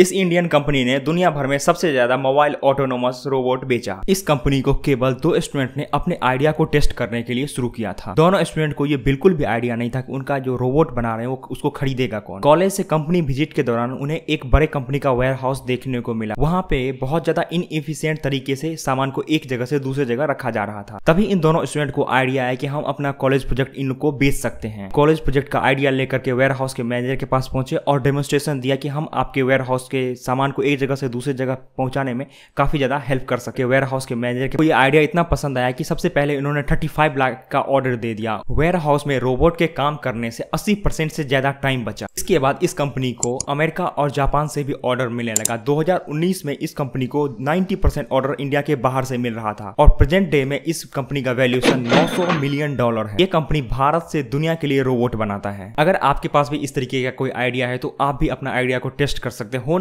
इस Indian company ने दुनिया भर में सबसे ज्यादा मोबाइल ऑटोनोमस रोबोट बेचा इस कंपनी को केवल दो स्टूडेंट ने अपने आइडिया को टेस्ट करने के लिए शुरू किया था दोनों स्टूडेंट को ये बिल्कुल भी आइडिया नहीं था कि उनका जो रोबोट बना रहे हैं वो उसको खरीदेगा कौन कॉलेज से कंपनी विजिट के दौरान उन्हें एक बड़े कंपनी का वेयर हाउस देखने को मिला वहाँ पे बहुत ज्यादा इनएफिशियंट तरीके से सामान को एक जगह से दूसरे जगह रखा जा रहा था तभी इन दोनों स्टूडेंट को आइडिया आया की हम अपना कॉलेज प्रोजेक्ट इनको बेच सकते हैं कॉलेज प्रोजेक्ट का आइडिया लेकर के वेयर हाउस के मैनेजर के पास पहुंचे और डेमोस्ट्रेशन दिया की हम आपके वेयर हाउस उसके सामान को एक जगह से दूसरी जगह पहुंचाने में काफ़ी ज़्यादा हेल्प कर सके वेयर हाउस के मैनेजर को ये आइडिया इतना पसंद आया कि सबसे पहले इन्होंने 35 लाख का ऑर्डर दे दिया वेयर हाउस में रोबोट के काम करने से 80 से ज़्यादा टाइम बचा इसके बाद इस कंपनी को अमेरिका और जापान से भी ऑर्डर मिलने लगा 2019 में इस कंपनी को 90 ऑर्डर इंडिया के बाहर से मिल रहा था और प्रेजेंट डे में इस कंपनी का वैल्यूएशन 900 मिलियन डॉलर है ये कंपनी भारत से दुनिया के लिए रोबोट बनाता है अगर आपके पास भी इस तरीके का कोई आइडिया है तो आप भी अपना आइडिया को टेस्ट कर सकते हो